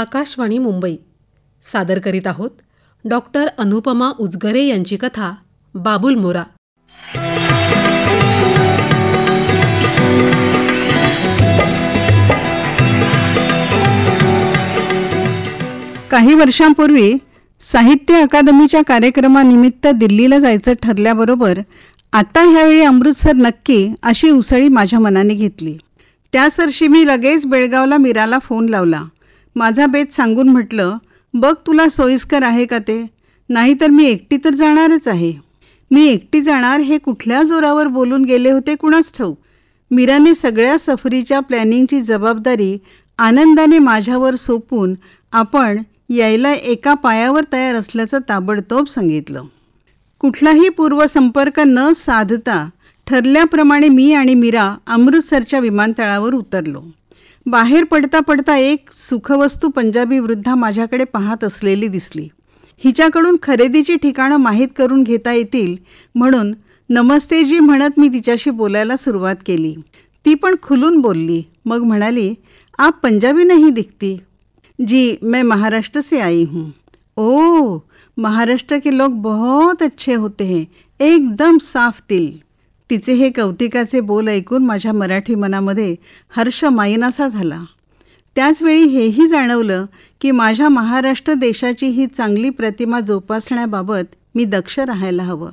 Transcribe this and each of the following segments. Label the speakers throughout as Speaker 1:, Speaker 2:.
Speaker 1: आकाशवाणी मुंबई सादर करीत आहोत डॉक्टर अनुपमा उजगरे यांची कथा बाबुल मोरा काही वर्षांपूर्वी साहित्य अकादमीच्या कार्यक्रमानिमित्त दिल्लीला जायचं ठरल्याबरोबर आता ह्यावेळी अमृतसर नक्की अशी उसळी माझ्या मनाने घेतली त्या सरशी मी लगेच बेळगावला मीराला फोन लावला माझा बेत सांगून म्हटलं बघ तुला सोयीस्कर आहे का ते नाहीतर मी एकटी तर जाणारच आहे मी एकटी जाणार हे कुठल्या जोरावर बोलून गेले होते कुणाच ठाऊ मीराने सगळ्या सफरीच्या प्लॅनिंगची जबाबदारी आनंदाने माझ्यावर सोपून आपण यायला एका पायावर तयार असल्याचं ताबडतोब सांगितलं कुठलाही पूर्वसंपर्क न साधता ठरल्याप्रमाणे मी आणि मीरा अमृतसरच्या विमानतळावर उतरलो बाहेर पडता पडता एक सुखवस्तू पंजाबी वृद्धा माझ्याकडे पाहत असलेली दिसली हिच्याकडून खरेदीची ठिकाणं माहीत करून घेता येतील म्हणून नमस्तेजी म्हणत मी तिच्याशी बोलायला सुरुवात केली ती पण खुलून बोलली मग म्हणाली आप पंजाबी नाही दिखती जी मैं महाराष्ट्र से आई हूँ ओ महाराष्ट्र के लोग बहुत अच्छे होते हैं एकदम साफ दिल तिचे हे कौतिकाचे बोल ऐकून माझ्या मराठी मनामध्ये हर्ष मायनासा झाला त्याचवेळी हेही जाणवलं की माझ्या महाराष्ट्र देशाची ही चांगली प्रतिमा जोपासण्याबाबत मी दक्ष राहायला हवं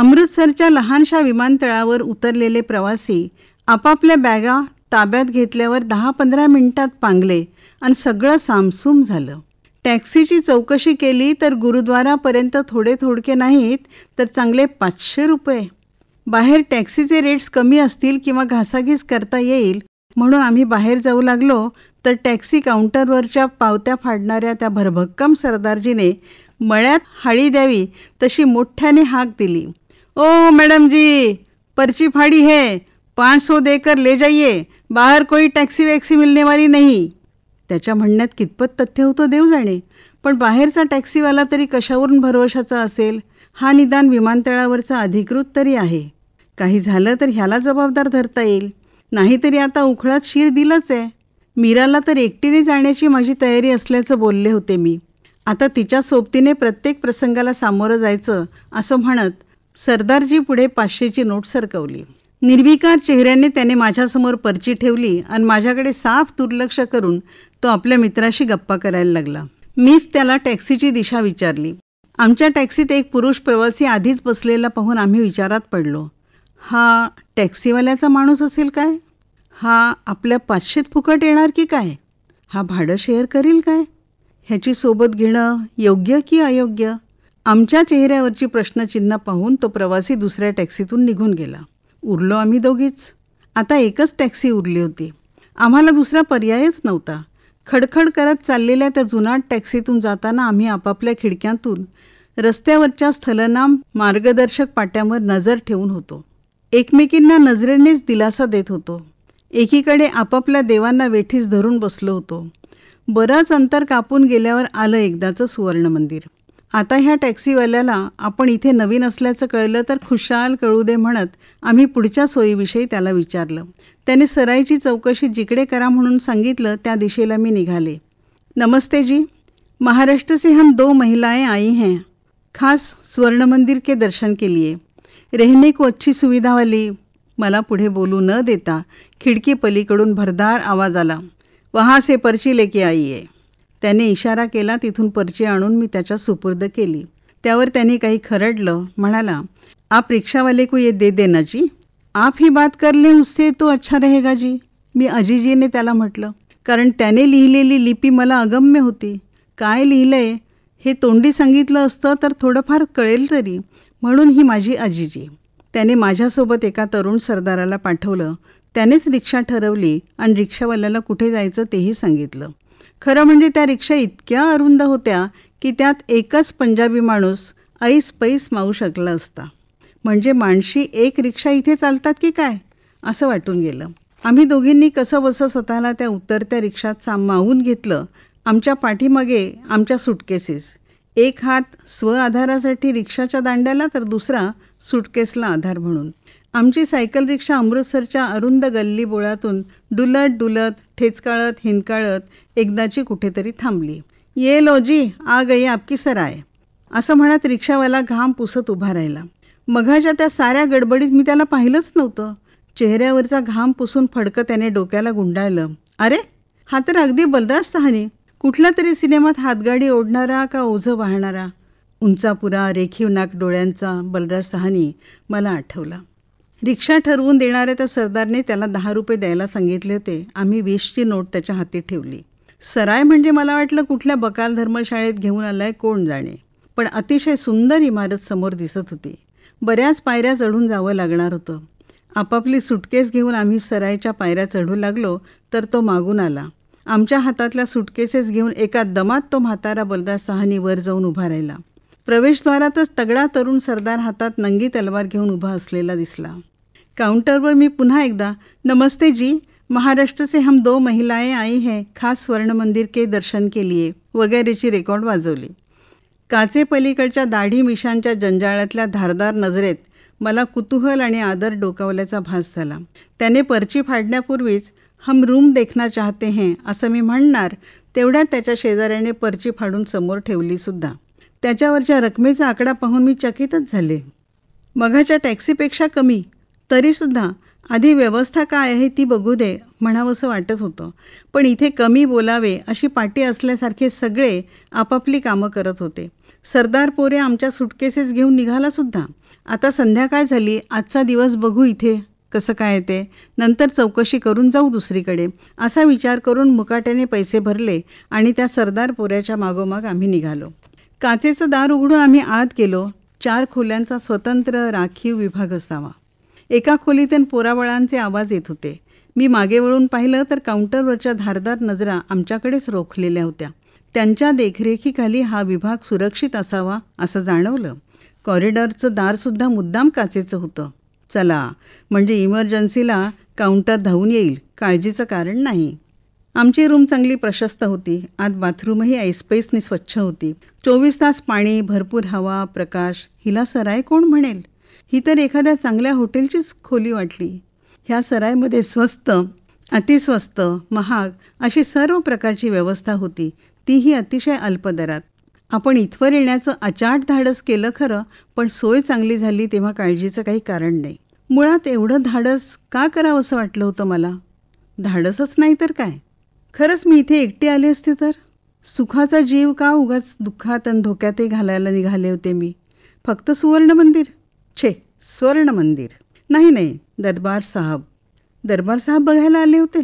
Speaker 1: अमृतसरच्या लहानशा विमानतळावर उतरलेले प्रवासी आपापल्या बॅगा ताब्यात घेतल्यावर दहा पंधरा मिनिटात पांगले आणि सगळं सामसूम झालं टॅक्सीची चौकशी केली तर गुरुद्वारापर्यंत थोडे थोडके नाहीत तर चांगले पाचशे रुपये बाहेर टॅक्सीचे रेट्स कमी असतील किंवा घासाघीस करता येईल म्हणून आम्ही बाहेर जाऊ लागलो तर टॅक्सी काउंटरवरच्या पावत्या फाडणाऱ्या त्या भरभक्कम सरदारजीने मळ्यात हाळी द्यावी तशी मोठ्याने हाक दिली ओ मॅडमजी पर्ची फाडी हे पाच सो देकर ले जाईये बाहेर कोई टॅक्सी वॅक्सी मिलने नाही त्याच्या म्हणण्यात कितपत तथ्य होतं देव जाणे पण बाहेरचा टॅक्सीवाला तरी कशावरून भरवशाचा असेल हा निदान विमानतळावरचा अधिकृत तरी आहे काही झालं तर ह्याला जबाबदार धरता येईल नाहीतरी आता उखळात शीर दिलंच आहे मीराला तर एकटीने जाण्याची माझी तयारी असल्याचं बोलले होते मी आता तिच्या सोबतीने प्रत्येक प्रसंगाला सामोरं जायचं असं म्हणत सरदारजी पुढे पाचशेची नोट सरकवली निर्विकार चेहऱ्याने त्याने माझ्यासमोर पर्ची ठेवली आणि माझ्याकडे साफ दुर्लक्ष करून तो आपल्या मित्राशी गप्पा करायला लागला मीच त्याला टॅक्सीची दिशा विचारली आमच्या टॅक्सीत एक पुरुष प्रवासी आधीच बसलेला पाहून आम्ही विचारात पडलो हा टॅक्सीवाल्याचा माणूस असेल काय हा आपल्या पाचशेत फुकट येणार की काय हा भाडं शेअर करील काय ह्याची सोबत घेणं योग्य की अयोग्य आमच्या चेहऱ्यावरची प्रश्नचिन्ह पाहून तो प्रवासी दुसऱ्या टॅक्सीतून निघून गेला उरलो आम्ही दोघीच आता एकच टॅक्सी उरली होती आम्हाला दुसरा पर्यायच नव्हता खडखड करत चाललेल्या त्या जुनाट टॅक्सीतून जाताना आम्ही आपापल्या खिडक्यांतून रस्त्यावरच्या स्थलनाम मार्गदर्शक पाट्यांवर नजर ठेवून होतो एकमेकींना नजरेनेच दिलासा देत होतो एकीकडे आपापल्या देवांना वेठीस धरून बसलो होतो बरंच अंतर कापून गेल्यावर आलं एकदाचं सुवर्ण मंदिर आता ह्या टॅक्सीवाल्याला आपण इथे नवीन असल्याचं कळलं तर खुशाल कळू दे म्हणत आम्ही पुढच्या सोयीविषयी त्याला विचारलं त्याने सराईची चौकशी जिकडे करा म्हणून सांगितलं त्या दिशेला मी निघाले नमस्ते जी महाराष्ट्र से हम दो महिलाएं आई हैं खास स्वर्ण मंदिर के दर्शन के लिए रहने को अच्छी सुविधा वाली मला पुढे बोलू न देता खिडकी पलीकडून भरदार आवाज आला वहा से पर्ची लेके आई आहे त्याने इशारा केला तिथून पर्ची आणून मी त्याच्या सुपूर्द केली त्यावर त्याने काही खरडलं म्हणाला आप रिक्षावाले को ये दे देना जी आप ही बात कर ले उससे तो अच्छा रहेगा जी मी अजिजीने त्याला म्हटलं कारण त्याने लिहिलेली लिपी मला अगम्य होती काय लिहिलंय हे तोंडी सांगितलं असतं तर थोडंफार कळेल तरी म्हणून ही माझी आजीजी त्याने माझ्यासोबत एका तरुण सरदाराला पाठवलं त्यानेच रिक्षा ठरवली आणि रिक्षावाल्याला कुठे जायचं तेही सांगितलं खरं म्हणजे त्या रिक्षा इतक्या अरुंद होत्या की त्यात एकच पंजाबी माणूस ऐस पैस मावू शकला असता म्हणजे माणशी एक रिक्षा इथे चालतात की काय असं वाटून गेलं आम्ही दोघींनी कसं बसं स्वतःला त्या उतरत्या रिक्षात मावून घेतलं आमच्या पाठीमागे आमच्या सुटकेसेस एक हात स्वआधारासाठी रिक्षाच्या दांड्याला तर दुसरा सुटकेसला आधार म्हणून आमची सायकल रिक्षा अमृतसरच्या अरुंद गल्ली बोळातून डुलत डुलत ठेचकाळत हिंदकाळत एकदाची कुठेतरी थांबली ये लॉजी आ गई आपकी सराय असं म्हणत रिक्षावाला घाम पुसत उभा राहिला मघाच्या त्या साऱ्या गडबडीत मी त्याला पाहिलंच नव्हतं चेहऱ्यावरचा घाम पुसून फडकं त्याने डोक्याला गुंडाळलं अरे हा तर अगदी बलराज सहानी कुठला तरी सिनेमात हातगाडी ओढणारा का ओझं वाहणारा उंचापुरा रेखीव नाक डोळ्यांचा बलराज सहानी मला आठवला रिक्षा ठरवून देणाऱ्या त्या सरदारने त्याला दहा रुपये द्यायला सांगितले होते आम्ही वीसची नोट त्याच्या हाती ठेवली सराय म्हणजे मला वाटलं कुठल्या बकाल धर्मशाळेत घेऊन आलाय कोण जाणे पण अतिशय सुंदर इमारत समोर दिसत होती बऱ्याच पायऱ्या चढून जावं लागणार होतं आपापली सुटकेस घेऊन आम्ही सरायच्या पायऱ्या चढू लागलो तर तो मागून आला आमच्या हातातल्या सुटकेसेस घेऊन एका दमात तो म्हातारा सहानी वर जाऊन उभा राहिला प्रवेशद्वारातच तगडा तरुण सरदार हातात नंगी तलवार घेऊन उभा असलेला दिसला काउंटरवर मी पुन्हा एकदा नमस्ते जी महाराष्ट्र से हम दो महिलाएं आई हैं खास स्वर्ण मंदिर के दर्शन के लिए वगैरेची रेकॉर्ड वाजवली पलीकडच्या दाढी मिशांच्या जंजाळातल्या धारदार नजरेत मला कुतूहल आणि आदर डोकावल्याचा भास झाला त्याने पर्ची फाडण्यापूर्वीच हम रूम देखना चाहते हैं असं मी म्हणणार तेवढ्या त्याच्या शेजाऱ्याने पर्ची फाडून समोर ठेवलीसुद्धा त्याच्यावरच्या रकमेचा आकडा पाहून मी चकितच झाले मघाच्या टॅक्सीपेक्षा कमी तरीसुद्धा आधी व्यवस्था काय आहे ती बघू दे म्हणावंसं वाटत होतं पण इथे कमी बोलावे अशी पाटी असल्यासारखे सगळे आपापली कामं करत होते सरदार पोरे आमच्या सुटकेसेस घेऊन निघालासुद्धा आता संध्याकाळ झाली आजचा दिवस बघू इथे कसं काय येते नंतर चौकशी करून जाऊ दुसरीकडे असा विचार करून मुकाट्याने पैसे भरले आणि त्या सरदार पोऱ्याच्या मागोमाग आम्ही निघालो काचेचं दार उघडून आम्ही आत गेलो चार खोल्यांचा स्वतंत्र राखीव विभाग असावा एका खोलीतून पोराबळांचे आवाज येत होते मी मागे वळून पाहिलं तर काउंटरवरच्या धारदार नजरा आमच्याकडेच रोखलेल्या होत्या त्यांच्या देखरेखीखाली हा विभाग सुरक्षित असावा असं जाणवलं कॉरिडॉरचं दारसुद्धा मुद्दाम काचेचं होतं चला म्हणजे इमर्जन्सीला काउंटर धावून येईल काळजीचं कारण नाही आमची रूम चांगली प्रशस्त होती आत बाथरूमही ऐसपैसनी स्वच्छ होती चोवीस तास पाणी भरपूर हवा प्रकाश हिला सराय कोण म्हणेल ही तर एखाद्या चांगल्या हॉटेलचीच खोली वाटली ह्या सरायमध्ये स्वस्त अतिस्वस्त महाग अशी सर्व प्रकारची व्यवस्था होती तीही अतिशय अल्पदरात आपण इथवर येण्याचं अचाट धाडस केलं खरं पण सोय चांगली झाली तेव्हा काळजीचं काही कारण नाही मुळात एवढं धाडस का करावं असं वाटलं होतं मला धाडसच नाही तर काय खरंच मी इथे एकटे आले असते तर सुखाचा जीव का उगाच दुःखात आणि धोक्यातही घालायला निघाले होते मी फक्त सुवर्ण मंदिर छे स्वर्ण मंदिर नाही नाही दरबार साहब दरबार साहब बघायला आले होते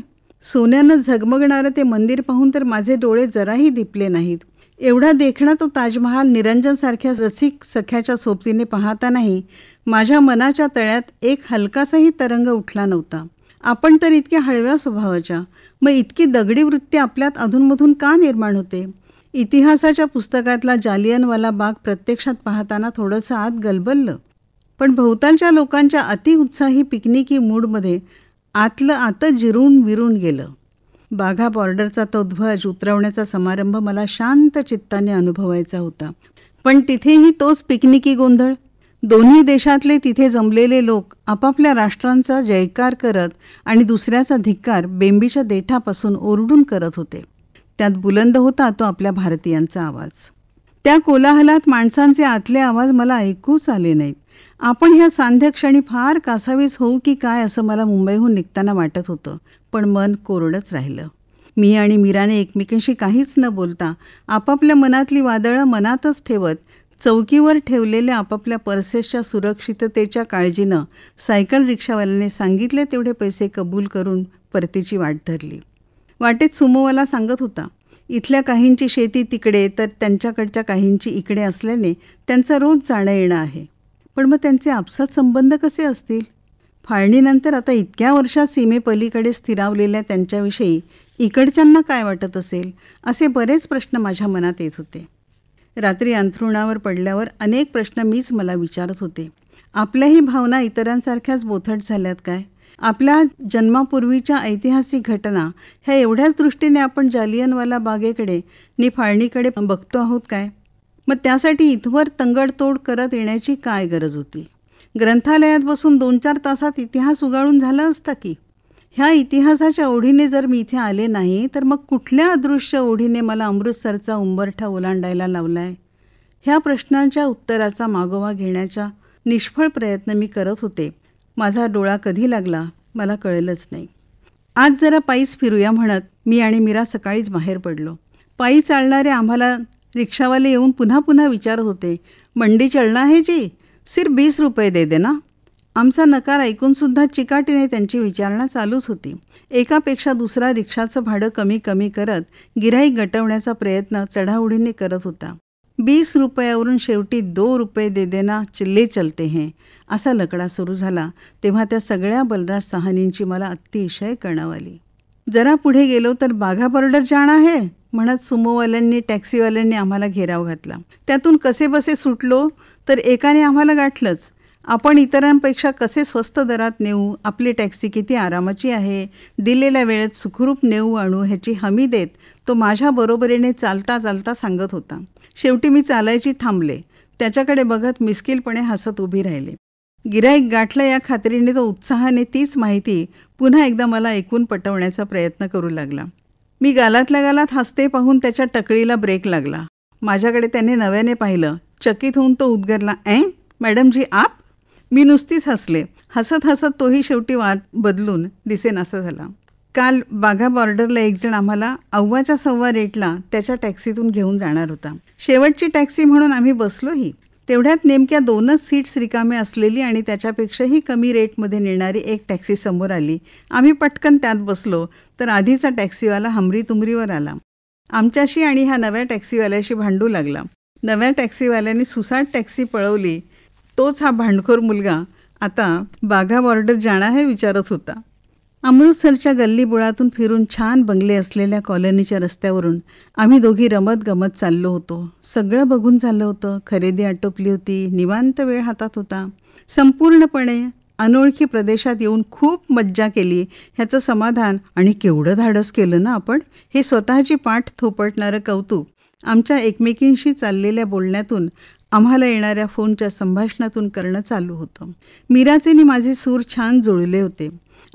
Speaker 1: सोन्यानं झगमगणारं ते मंदिर पाहून तर माझे डोळे जराही दिपले नाहीत एवढा देखणा तो ताजमहाल निरंजनसारख्या रसिक सख्याच्या सोबतीने पाहतानाही माझ्या मनाच्या तळ्यात एक हलकासाही तरंग उठला नव्हता आपण तर इतक्या हळव्या स्वभावाच्या मग इतकी दगडी वृत्ती आपल्यात अधूनमधून का निर्माण होते इतिहासाच्या पुस्तकातला जालियनवाला बाग प्रत्यक्षात पाहताना थोडंसं आत गलबललं पण भोवतालच्या लोकांच्या अतिउत्साही पिकनिकी मूडमध्ये आतलं आतं जिरून विरून गेलं बाघा बॉर्डरचा तो ध्वज उतरवण्याचा समारंभ मला शांत चित्ताने अनुभवायचा होता पण तिथेही तोच पिकनिकी गोंधळ दोन्ही देशातले तिथे जमलेले लोक आपापल्या राष्ट्रांचा जयकार करत आणि दुसऱ्याचा धिक्कार बेंबीच्या देठापासून ओरडून करत होते त्यात बुलंद होता तो आपल्या भारतीयांचा आवाज त्या कोलाहलात माणसांचे आतले आवाज मला ऐकूच आले नाहीत आपण ह्या सांध्य क्षणी फार कासावीस होऊ की काय असं मला मुंबईहून निघताना वाटत होतं पण मन कोरडंच राहिलं मी आणि मीराने एकमेकांशी काहीच न बोलता आपापल्या मनातली वादळं मनातच ठेवत चौकीवर ठेवलेल्या आपापल्या पर्सेसच्या सुरक्षिततेच्या काळजीनं सायकल रिक्षावाल्याने सांगितले तेवढे पैसे कबूल करून परतीची वाट धरली वाटेत सुमोवाला सांगत होता इथल्या काहींची शेती तिकडे तर त्यांच्याकडच्या काहींची इकडे असल्याने त्यांचा रोज जाणं येणं आहे पण मग त्यांचे आपसात संबंध कसे असतील फाळणीनंतर आता इतक्या वर्षात सीमेपलीकडे स्थिरावलेल्या त्यांच्याविषयी इकडच्यांना काय वाटत असेल असे बरेच प्रश्न माझ्या मनात येत होते रात्री अंथरुणावर पडल्यावर अनेक प्रश्न मीच मला विचारत होते आपल्याही भावना इतरांसारख्याच बोथट झाल्यात काय आपल्या जन्मापूर्वीच्या ऐतिहासिक घटना ह्या एवढ्याच दृष्टीने आपण जालियनवाला बागेकडे नि फाळणीकडे बघतो आहोत काय मग त्यासाठी इथवर तंगडतोड करत येण्याची काय गरज होती ग्रंथालयात बसून दोन चार तासात इतिहास उगाळून झाला असता की ह्या इतिहासाच्या ओढीने जर मी इथे आले नाही तर मग कुठल्या अदृश्य ओढीने मला अमृतसरचा उंबरठा ओलांडायला लावला ह्या प्रश्नांच्या उत्तराचा मागोवा घेण्याचा निष्फळ प्रयत्न मी करत होते माझा डोळा कधी लागला मला कळलंच नाही आज जरा पायीच फिरूया म्हणत मी आणि मीरा सकाळीच बाहेर पडलो पायी चालणारे आम्हाला रिक्षावाले येऊन पुन्हा पुन्हा विचारत होते मंडी चलना आहे जी सिर बीस रुपये दे देना आमचा नकार ऐकूनसुद्धा चिकाटीने त्यांची विचारणा चालूच होती एकापेक्षा दुसरा रिक्षाचं भाडं कमी कमी करत गिराईक गटवण्याचा प्रयत्न चढाउडीने करत होता बीस रुपयावरून शेवटी दो रुपये दे देना चिल्ले चलते हे असा लकडा सुरू झाला तेव्हा त्या सगळ्या बलराज सहानींची मला अतिशय कणाव आली जरा पुढे गेलो तर बाघा बॉर्डर जाणं आहे म्हणत सुमोवाल्यांनी टॅक्सीवाल्यांनी आम्हाला घेराव घातला त्यातून कसे बसे सुटलो तर एकाने आम्हाला गाठलंच आपण इतरांपेक्षा कसे स्वस्त दरात नेऊ आपली टॅक्सी किती आरामाची आहे दिलेल्या वेळेत सुखरूप नेऊ आणू ह्याची हमी देत तो माझ्या बरोबरीने चालता चालता सांगत होता शेवटी मी चालायची थांबले त्याच्याकडे बघत मिस्किलपणे हसत उभी राहिले गिराईक गाठलं या खात्रीने तो उत्साहाने तीच माहिती पुन्हा एकदा मला ऐकून पटवण्याचा प्रयत्न करू लागला मी गालातल्या गालात हसते पाहून त्याच्या टकळीला ब्रेक लागला माझ्याकडे त्याने नव्याने पाहिलं चकित होऊन तो उद्गरला ऐ मॅडम जी आप मी नुसतीच हसले हसत हसत तोही शेवटी वाट बदलून दिसेनासा झाला काल बाघा बॉर्डरला एक आम्हाला अव्वाच्या सव्वा रेटला त्याच्या टॅक्सीतून घेऊन जाणार होता शेवटची टॅक्सी म्हणून आम्ही बसलोही तेवढ्यात नेमक्या दोनच सीट्स रिकामे असलेली आणि त्याच्यापेक्षाही कमी रेटमध्ये नेणारी एक टॅक्सी समोर आली आम्ही पटकन त्यात बसलो तर आधीचा टॅक्सीवाला हमरी तुमरीवर आला आमच्याशी आणि ह्या नव्या टॅक्सीवाल्याशी भांडू लागला नव्या टॅक्सीवाल्याने सुसाट टॅक्सी पळवली तोच हा भांडखोर मुलगा आता बाघा बॉर्डर जाणार हे विचारत होता अमृतसरच्या बुळातून फिरून छान बंगले असलेल्या कॉलनीच्या रस्त्यावरून आम्ही दोघी रमत गमत चाललो होतो सगळं बघून झालं होतं खरेदी आटोपली होती निवांत वेळ हातात होता संपूर्णपणे अनोळखी प्रदेशात येऊन खूप मज्जा केली ह्याचं समाधान आणि केवढं धाडस केलं ना आपण हे स्वतःची पाठ थोपटणारं कौतुक आमच्या एकमेकींशी चाललेल्या बोलण्यातून आम्हाला येणाऱ्या फोनच्या संभाषणातून करणं चालू होतं मीराचेनी माझे सूर छान जुळले होते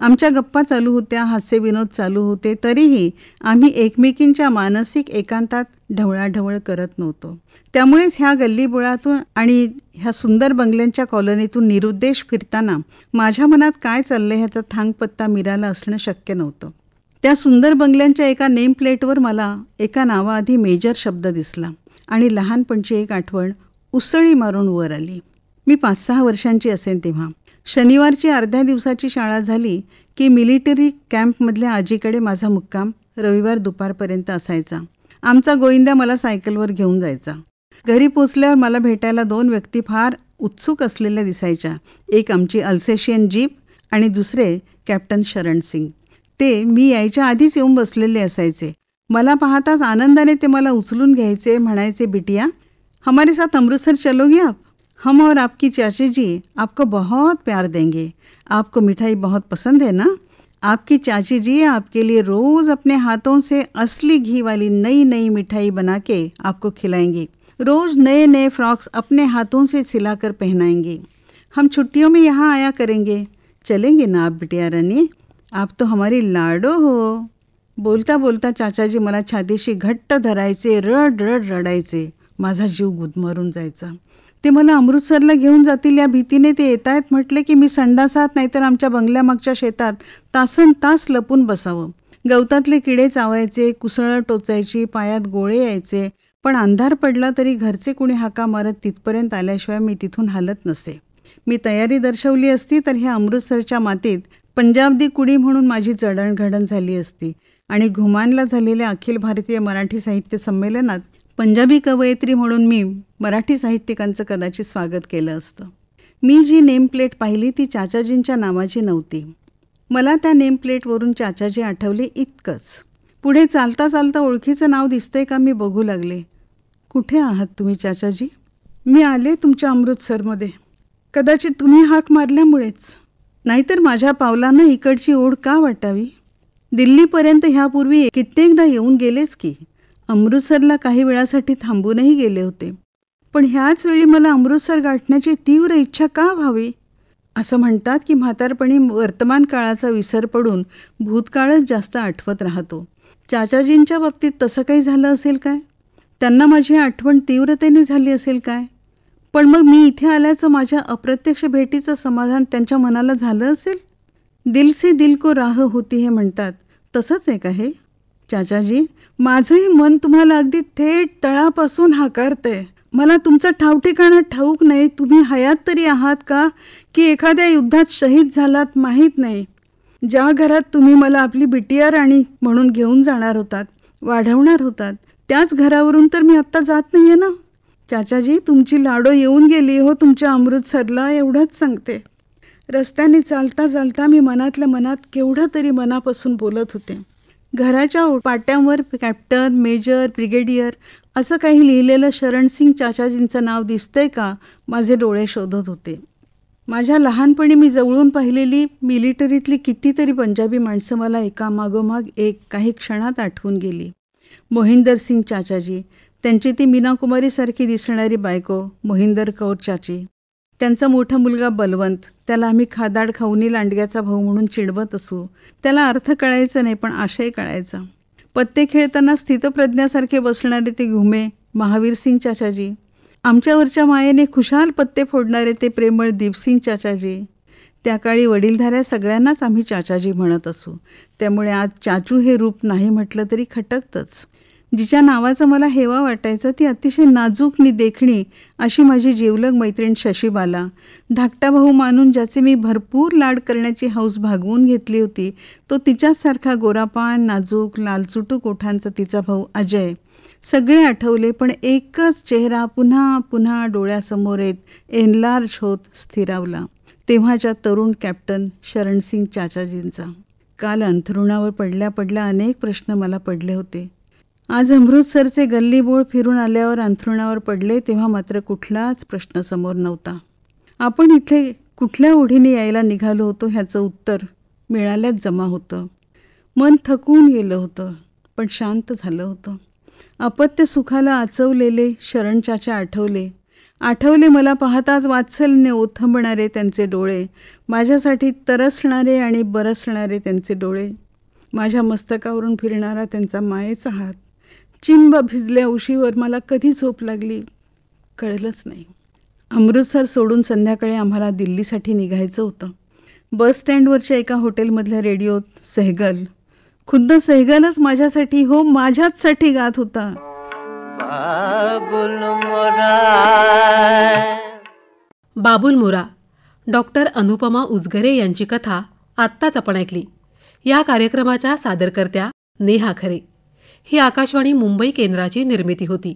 Speaker 1: आमच्या गप्पा चालू होत्या हास्यविनोद चालू होते तरीही आम्ही एकमेकींच्या मानसिक एकांतात ढवळाढवळ करत नव्हतो त्यामुळेच ह्या गल्लीबोळातून आणि ह्या सुंदर बंगल्यांच्या कॉलनीतून निरुद्देश फिरताना माझ्या मनात काय चाललं ह्याचा थांगपत्ता मिराला असणं शक्य नव्हतं त्या सुंदर बंगल्यांच्या एका नेम प्लेटवर मला एका नावाआधी मेजर शब्द दिसला आणि लहानपणची एक आठवण उसळी मारून वर आली मी पाच सहा वर्षांची असेन तेव्हा शनिवारची अर्ध्या दिवसाची शाळा झाली की मिलिटरी कॅम्पमधल्या आजीकडे माझा मुक्काम रविवार दुपारपर्यंत असायचा आमचा गोविंदा मला सायकलवर घेऊन जायचा घरी पोचल्यावर मला भेटायला दोन व्यक्ती फार उत्सुक असलेल्या दिसायच्या एक आमची अल्सेशियन जीप आणि दुसरे कॅप्टन शरण सिंग ते मी यायच्या आधीच येऊन बसलेले असायचे मला पाहताच आनंदाने ते मला उचलून घ्यायचे म्हणायचे बिटिया हमारे साथ अमृतसर चलोगे आप हम और आपकी चाची जी आपको बहुत प्यार देंगे आपको मिठाई बहुत पसंद है ना आपकी चाची जी आपके लिए रोज़ अपने हाथों से असली घी वाली नई नई मिठाई बना के आपको खिलाएंगे रोज़ नए नए फ्रॉक्स अपने हाथों से सिलाकर पहनाएंगे हम छुट्टियों में यहाँ आया करेंगे चलेंगे ना आप बिटिया रानी आप तो हमारी लाडो हो बोलता बोलता चाचा जी मला छातीशी घट्ट धरायचे रड रड रडायचे माझा जीव गुदमरून जायचा ते मला अमृतसरला घेऊन जातील या भीतीने ते येत आहेत म्हटले की मी संडासात नाहीतर आमच्या बंगल्यामागच्या शेतात तासन तास लपून बसावं गवतातले किडे चावायचे कुसळं टोचायची पायात गोळे यायचे पण अंधार पडला तरी घरचे कुणी हाका मारत तिथपर्यंत आल्याशिवाय मी तिथून हालत नसे मी तयारी दर्शवली असती तर ह्या अमृतसरच्या मातीत पंजाबदी कुडी म्हणून माझी जडणघडण झाली असती आणि घुमानला झालेल्या अखिल भारतीय मराठी साहित्य संमेलनात पंजाबी कवयित्री म्हणून मी मराठी साहित्यिकांचं कदाचित स्वागत केलं असतं मी जी नेमप्लेट पाहिली ती चाचाजींच्या नावाची नव्हती मला त्या नेमप्लेटवरून चाचाजी आठवले इतकंच पुढे चालता चालता ओळखीचं नाव दिसतंय का मी बघू लागले कुठे आहात तुम्ही चाचाजी मी आले तुमच्या अमृतसरमध्ये कदाचित तुम्ही हाक मारल्यामुळेच नाहीतर माझ्या पावलानं इकडची ओढ का वाटावी दिल्लीपर्यंत ह्यापूर्वी कित्येकदा येऊन गेलेच की अमृतसरला काही वेळासाठी थांबूनही गेले होते पण ह्याच वेळी मला अमृतसर गाठण्याची तीव्र इच्छा का व्हावी असं म्हणतात की म्हातारपणी वर्तमान काळाचा विसर पडून भूतकाळच जास्त आठवत राहतो चाचाजींच्या बाबतीत तसं काही झालं असेल काय त्यांना माझी आठवण तीव्रतेने झाली असेल काय पण मग मी इथे आल्याचं माझ्या अप्रत्यक्ष भेटीचं समाधान त्यांच्या मनाला झालं असेल दिल से दिल को राह होती हे म्हणतात तसंच एक आहे चाचाजी माझंही मन तुम्हाला अगदी थेट तळापासून हाकारतंय मला तुमचा ठावठिकाणा ठाऊक नाही तुम्ही हयात तरी आहात का की एखाद्या युद्धात शहीद झालात माहीत नाही ज्या घरात तुम्ही मला आपली बिटिया राणी म्हणून घेऊन जाणार होतात वाढवणार होतात त्याच घरावरून तर मी आत्ता जात नाही आहे ना चाचाजी तुमची लाडो येऊन गेली हो तुमच्या अमृतसरला एवढंच सांगते रस्त्याने चालता चालता मी मनातल्या मनात केवढं तरी मनापासून बोलत होते घराच्या पाट्यांवर कॅप्टन मेजर ब्रिगेडियर असं काही लिहिलेलं शरणसिंग चाचाजींचं नाव दिसतंय का माझे डोळे शोधत होते माझ्या लहानपणी मी जवळून पाहिलेली मिलिटरीतली कितीतरी पंजाबी माणसं मला एका मागोमाग एक काही क्षणात आठवून गेली मोहिंदर सिंग चाचाजी त्यांची ती मीनाकुमारीसारखी दिसणारी बायको मोहिंदर कौर चाची त्यांचा मोठा मुलगा बलवंत त्याला आम्ही खादाड खाऊनी लांडग्याचा भाऊ म्हणून चिडवत असू त्याला अर्थ कळायचा नाही पण आशय कळायचा पत्ते खेळताना स्थितप्रज्ञासारखे बसणारे ते घुमे महावीर सिंग चाचाजी आमच्यावरच्या मायेने खुशाल पत्ते फोडणारे ते प्रेमळ दीपसिंग चाचाजी त्या काळी वडीलधाऱ्या सगळ्यांनाच आम्ही चाचाजी म्हणत असू त्यामुळे आज चाचू हे रूप नाही म्हटलं तरी खटकतच जिच्या नावाचं मला हेवा वाटायचं ती अतिशय नाजूक नि देखणी अशी माझी जीवलग मैत्रीण शशीबाला धाकटा भाऊ मानून ज्याचे मी भरपूर लाड करण्याची हौस भागवून घेतली होती तो तिच्यासारखा गोरापान नाजूक लालचुटू कोठांचा तिचा भाऊ अजय सगळे आठवले पण एकच चेहरा पुन्हा पुन्हा डोळ्यासमोर येत एनलार्ज होत स्थिरावला तेव्हाच्या तरुण कॅप्टन शरणसिंग चाचाजींचा काल अंथरुणावर पडल्या पडल्या अनेक प्रश्न मला पडले होते आज अमृतसरचे गल्लीबोळ फिरून आल्यावर अंथरुणावर पडले तेव्हा मात्र कुठलाच प्रश्न समोर नव्हता आपण इथे कुठल्या ओढीने यायला निघालो होतो ह्याचं उत्तर मिळाल्यात जमा होतं मन थकून गेलं होतं पण शांत झालं होतं अपत्य सुखाला आचवलेले शरणचाच्या आठवले आठवले मला पाहताच वात्सल्यने ओथंबणारे त्यांचे डोळे माझ्यासाठी तरसणारे आणि बरसणारे त्यांचे डोळे माझ्या मस्तकावरून फिरणारा त्यांचा मायेचा हात चिंब भिजल्या उशीवर मला कधी झोप लागली कळलंच नाही अमृतसर सोडून संध्याकाळी आम्हाला दिल्लीसाठी निघायचं होतं बस स्टँडवरच्या एका हॉटेलमधल्या रेडिओत सहगल खुद्द सहगलच माझ्यासाठी हो माझ्याचसाठी गात होता बाबुल मोरा डॉक्टर अनुपमा उजगरे यांची कथा आत्ताच आपण ऐकली या कार्यक्रमाच्या सादरकर्त्या नेहा खरे ही आकाशवाणी मुंबई केंद्राची निर्मिती होती